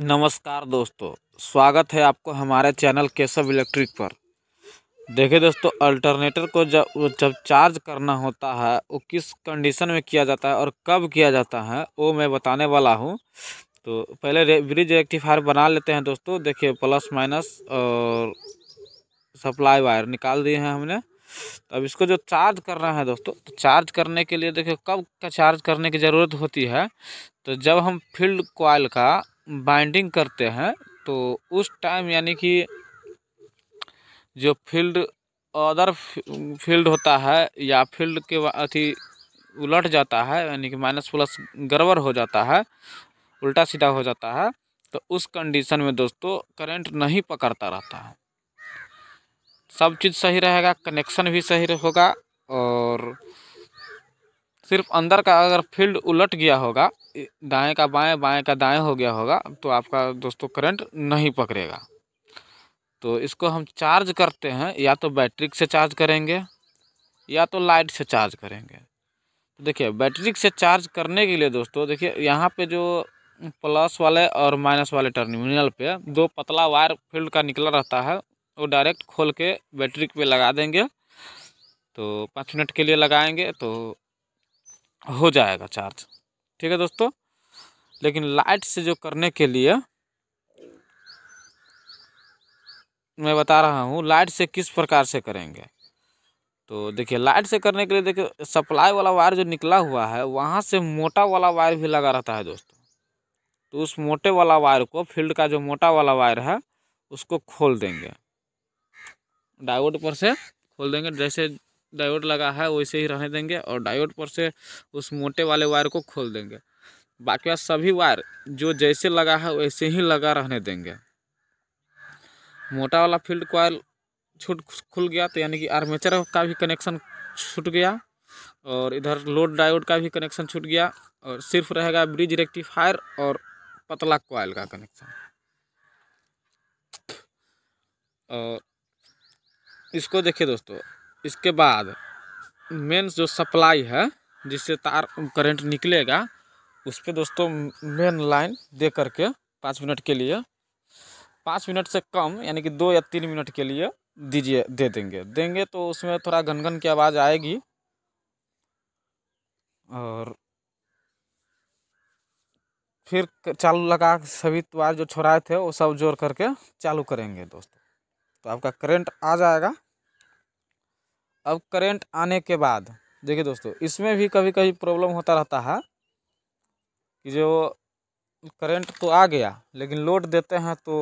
नमस्कार दोस्तों स्वागत है आपको हमारे चैनल केशव इलेक्ट्रिक पर देखिए दोस्तों अल्टरनेटर को जब जब चार्ज करना होता है वो किस कंडीशन में किया जाता है और कब किया जाता है वो मैं बताने वाला हूँ तो पहले ब्रिज रेक्टिफायर बना लेते हैं दोस्तों देखिए प्लस माइनस और सप्लाई वायर निकाल दिए हैं हमने अब इसको जो चार्ज करना है दोस्तों तो चार्ज करने के लिए देखिए कब का चार्ज करने की ज़रूरत होती है तो जब हम फील्ड कॉयल का बाइंडिंग करते हैं तो उस टाइम यानी कि जो फील्ड अदर फील्ड होता है या फील्ड के अति उलट जाता है यानी कि माइनस प्लस गड़बड़ हो जाता है उल्टा सीधा हो जाता है तो उस कंडीशन में दोस्तों करंट नहीं पकड़ता रहता है सब चीज़ सही रहेगा कनेक्शन भी सही होगा और सिर्फ अंदर का अगर फील्ड उलट गया होगा दाएं का बाएं बाएं का दाएं हो गया होगा तो आपका दोस्तों करंट नहीं पकड़ेगा तो इसको हम चार्ज करते हैं या तो बैटरी से चार्ज करेंगे या तो लाइट से चार्ज करेंगे तो देखिए बैटरी से चार्ज करने के लिए दोस्तों देखिए यहाँ पे जो प्लस वाले और माइनस वाले टर्मिनल पे दो पतला वायर फील्ड का निकला रहता है वो डायरेक्ट खोल के बैटरी पे लगा देंगे तो पाँच मिनट के लिए लगाएंगे तो हो जाएगा चार्ज ठीक है दोस्तों लेकिन लाइट से जो करने के लिए मैं बता रहा हूँ लाइट से किस प्रकार से करेंगे तो देखिए लाइट से करने के लिए देखिए सप्लाई वाला वायर जो निकला हुआ है वहाँ से मोटा वाला वायर भी लगा रहता है दोस्तों तो उस मोटे वाला वायर को फील्ड का जो मोटा वाला वायर है उसको खोल देंगे डायोड पर से खोल देंगे जैसे डायोड लगा है वैसे ही रहने देंगे और डायोड पर से उस मोटे वाले वायर को खोल देंगे बाकी सभी वायर जो जैसे लगा है वैसे ही लगा रहने देंगे मोटा वाला फील्ड कॉयल छूट खुल गया तो यानी कि आर्मेचर का भी कनेक्शन छूट गया और इधर लोड डायोड का भी कनेक्शन छूट गया और सिर्फ रहेगा ब्रिज रेक्टिफायर और पतला कॉयल का कनेक्शन और इसको देखिए दोस्तों इसके बाद मेन जो सप्लाई है जिससे तार करंट निकलेगा उस पर दोस्तों मेन लाइन दे करके पाँच मिनट के लिए पाँच मिनट से कम यानी कि दो या तीन मिनट के लिए दीजिए दे देंगे देंगे तो उसमें थोड़ा घनघन की आवाज़ आएगी और फिर चालू लगा सभी तार जो छोड़ाए थे वो सब जोड़ करके चालू करेंगे दोस्तों तो आपका करंट आ जाएगा अब करेंट आने के बाद देखिए दोस्तों इसमें भी कभी कभी प्रॉब्लम होता रहता है कि जो करंट तो आ गया लेकिन लोड देते हैं तो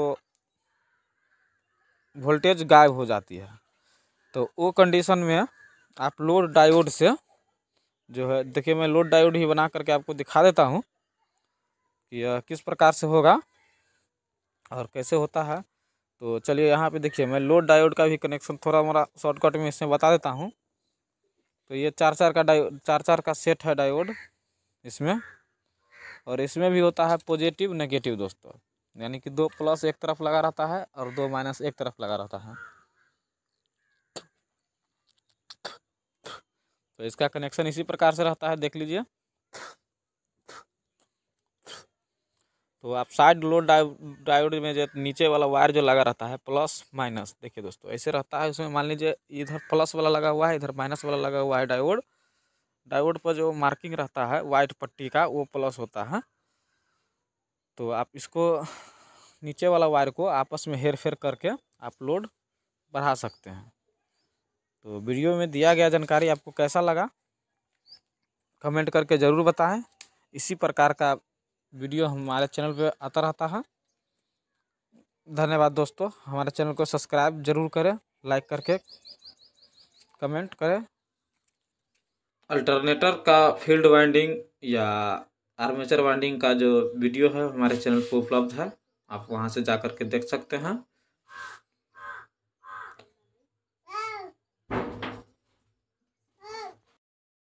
वोल्टेज गायब हो जाती है तो वो कंडीशन में आप लोड डायोड से जो है देखिए मैं लोड डायोड ही बना करके आपको दिखा देता हूँ कि किस प्रकार से होगा और कैसे होता है तो चलिए यहाँ पे देखिए मैं लोड डायोड का भी कनेक्शन थोड़ा मोरा शॉर्टकट में इसमें बता देता हूँ तो ये चार चार का डायोड चार चार का सेट है डायोड इसमें और इसमें भी होता है पॉजिटिव नेगेटिव दोस्तों यानी कि दो प्लस एक तरफ लगा रहता है और दो माइनस एक तरफ लगा रहता है तो इसका कनेक्शन इसी प्रकार से रहता है देख लीजिए तो आप साइड लोड डायोड में जो नीचे वाला वायर जो लगा रहता है प्लस माइनस देखिए दोस्तों ऐसे रहता है उसमें मान लीजिए इधर प्लस वाला लगा हुआ है इधर माइनस वाला लगा हुआ है डायोड डायोड पर जो मार्किंग रहता है वाइट पट्टी का वो प्लस होता है तो आप इसको नीचे वाला वायर को आपस में हेर फेर करके आप लोड बढ़ा सकते हैं तो वीडियो में दिया गया जानकारी आपको कैसा लगा कमेंट करके ज़रूर बताएँ इसी प्रकार का वीडियो हमारे चैनल पे आता रहता है धन्यवाद दोस्तों हमारे चैनल को सब्सक्राइब जरूर करें लाइक करके कमेंट करें अल्टरनेटर का फील्ड वाइंडिंग या आर्मेचर वाइंडिंग का जो वीडियो है हमारे चैनल पर उपलब्ध है आप वहां से जा कर के देख सकते हैं